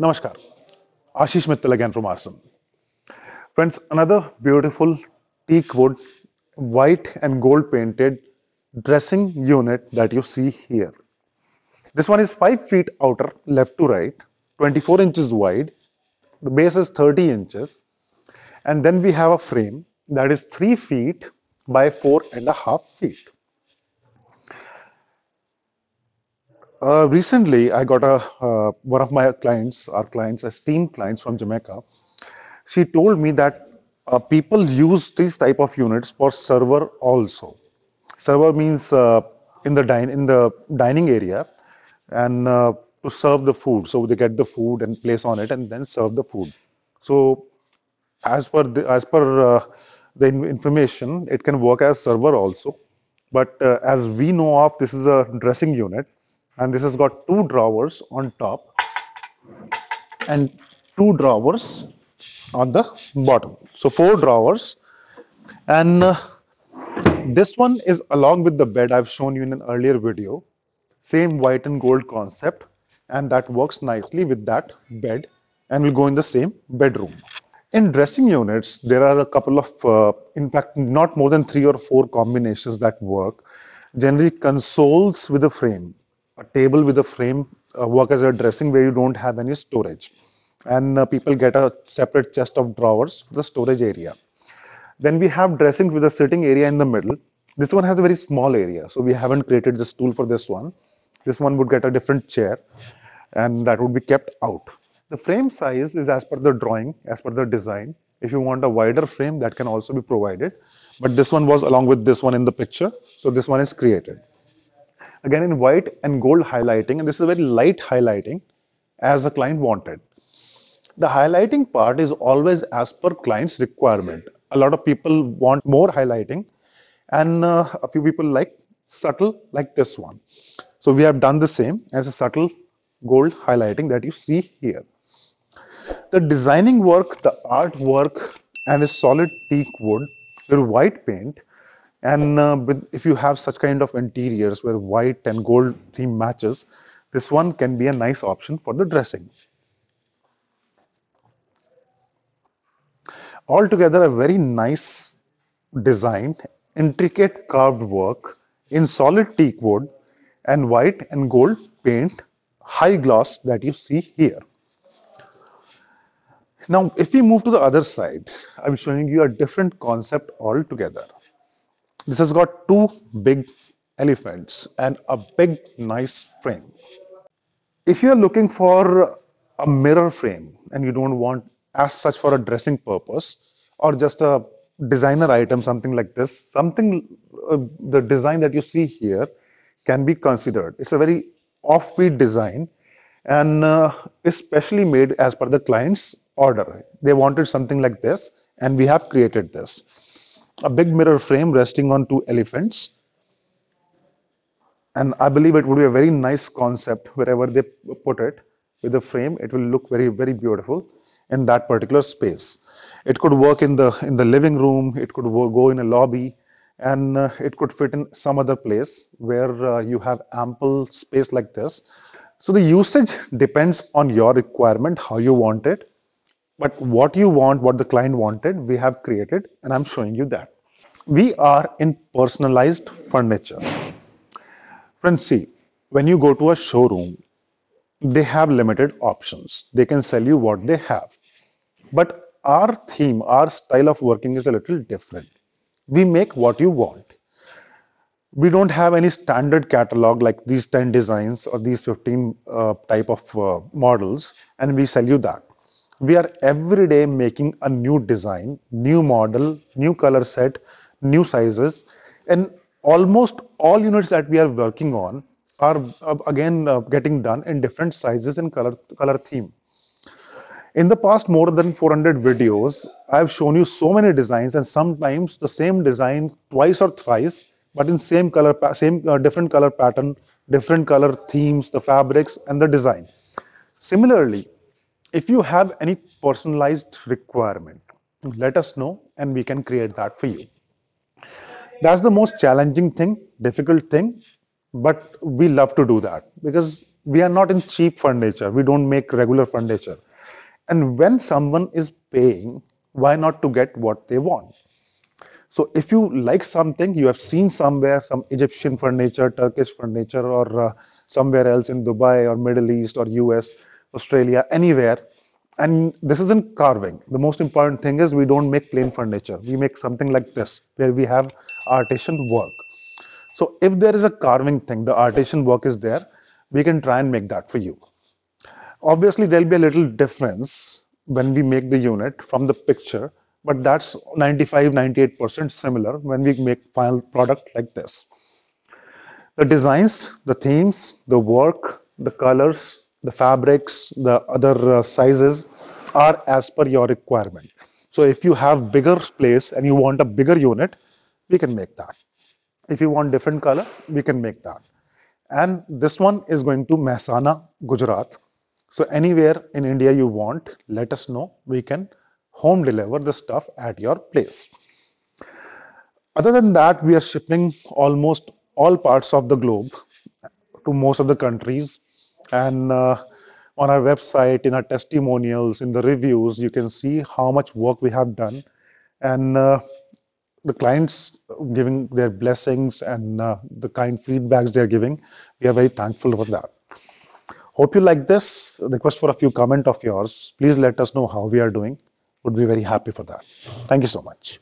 Namaskar, Ashish Mittal again from Arson. Friends, another beautiful teak wood, white and gold painted dressing unit that you see here. This one is 5 feet outer left to right, 24 inches wide, the base is 30 inches, and then we have a frame that is 3 feet by 4 and a half feet. Uh, recently, I got a uh, one of my clients, our clients, esteemed clients from Jamaica. She told me that uh, people use these type of units for server also. Server means uh, in the din in the dining area, and uh, to serve the food. So they get the food and place on it, and then serve the food. So as per the, as per the information, it can work as server also. But as we know of, this is a dressing unit and this has got two drawers on top and two drawers on the bottom so four drawers and uh, this one is along with the bed i've shown you in an earlier video same white and gold concept and that works nicely with that bed and will go in the same bedroom in dressing units there are a couple of uh, in fact not more than three or four combinations that work generally consoles with a frame a table with a frame uh, work as a dressing where you don't have any storage and uh, people get a separate chest of drawers for the storage area then we have dressing with a sitting area in the middle this one has a very small area so we haven't created the stool for this one this one would get a different chair and that would be kept out the frame size is as per the drawing as per the design if you want a wider frame that can also be provided but this one was along with this one in the picture so this one is created again in white and gold highlighting and this is very light highlighting as the client wanted. The highlighting part is always as per client's requirement. A lot of people want more highlighting and uh, a few people like subtle like this one. So we have done the same as a subtle gold highlighting that you see here. The designing work, the art work and a solid teak wood with white paint and uh, if you have such kind of interiors where white and gold theme matches, this one can be a nice option for the dressing. Altogether, a very nice design, intricate carved work in solid teak wood and white and gold paint high gloss that you see here. Now, if we move to the other side, I'm showing you a different concept altogether. This has got two big elephants and a big nice frame. If you are looking for a mirror frame and you don't want as such for a dressing purpose or just a designer item something like this something uh, the design that you see here can be considered it's a very offbeat design and uh, especially made as per the client's order they wanted something like this and we have created this a big mirror frame resting on two elephants. And I believe it would be a very nice concept wherever they put it with the frame. It will look very, very beautiful in that particular space. It could work in the in the living room. It could work, go in a lobby, and uh, it could fit in some other place where uh, you have ample space like this. So the usage depends on your requirement, how you want it but what you want, what the client wanted, we have created, and I'm showing you that. We are in personalized furniture. Friends, see, when you go to a showroom, they have limited options. They can sell you what they have. But our theme, our style of working is a little different. We make what you want. We don't have any standard catalog like these 10 designs or these 15 uh, type of uh, models, and we sell you that we are every day making a new design new model new color set new sizes and almost all units that we are working on are uh, again uh, getting done in different sizes and color color theme in the past more than 400 videos i've shown you so many designs and sometimes the same design twice or thrice but in same color same uh, different color pattern different color themes the fabrics and the design similarly if you have any personalized requirement, let us know and we can create that for you. That's the most challenging thing, difficult thing, but we love to do that because we are not in cheap furniture. We don't make regular furniture. And when someone is paying, why not to get what they want? So if you like something, you have seen somewhere some Egyptian furniture, Turkish furniture, or uh, somewhere else in Dubai or Middle East or US, Australia, anywhere. And this isn't carving. The most important thing is we don't make plain furniture. We make something like this, where we have artisan work. So if there is a carving thing, the artisan work is there, we can try and make that for you. Obviously, there'll be a little difference when we make the unit from the picture, but that's 95, 98% similar when we make final product like this. The designs, the themes, the work, the colors, the fabrics, the other uh, sizes are as per your requirement. So if you have bigger space and you want a bigger unit, we can make that. If you want different color, we can make that. And this one is going to Mehsana, Gujarat. So anywhere in India you want, let us know. We can home deliver the stuff at your place. Other than that, we are shipping almost all parts of the globe to most of the countries and uh, on our website in our testimonials in the reviews you can see how much work we have done and uh, the clients giving their blessings and uh, the kind feedbacks they are giving we are very thankful for that hope you like this request for a few comment of yours please let us know how we are doing would be very happy for that thank you so much